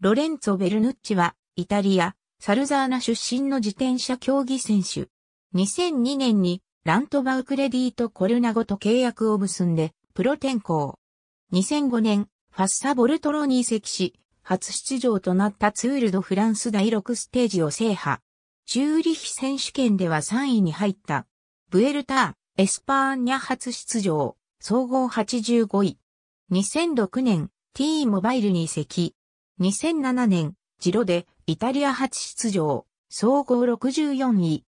ロレンツォ・ベルヌッチは、イタリア、サルザーナ出身の自転車競技選手。2002年に、ラントバウクレディとコルナゴと契約を結んで、プロ転向。2005年、ファッサ・ボルトロに移籍し、初出場となったツールド・フランス第6ステージを制覇。チューリヒ選手権では3位に入った。ブエルター、エスパーニャ初出場、総合85位。2006年、T モバイルに移籍。2007年、ジロでイタリア初出場、総合64位。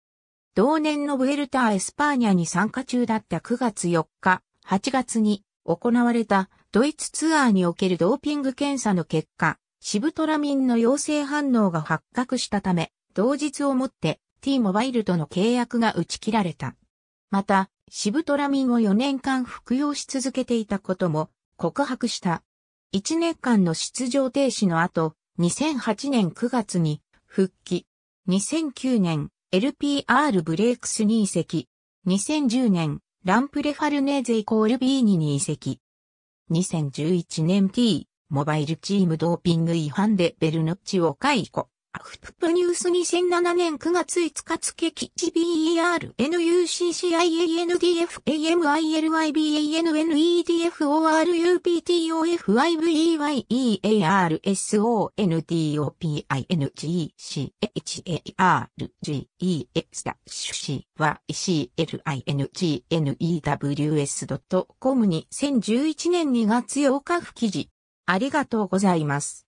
同年のブエルタ・ー・エスパーニャに参加中だった9月4日、8月に行われたドイツツアーにおけるドーピング検査の結果、シブトラミンの陽性反応が発覚したため、同日をもって T モバイルとの契約が打ち切られた。また、シブトラミンを4年間服用し続けていたことも告白した。1年間の出場停止の後、2008年9月に復帰。2009年 LPR ブレークスに移籍。2010年ランプレファルネーゼイコールビーニに移籍。2011年 T モバイルチームドーピング違反でベルヌッチを解雇。フップニュース2007年9月5日付記事 b e r n u c c i a n d f a m i l y b a l n e d f o r u p t o f i v e e y r s o n o p i n g c h a r g e s c o m 2011年2月8日付記事。ありがとうございます。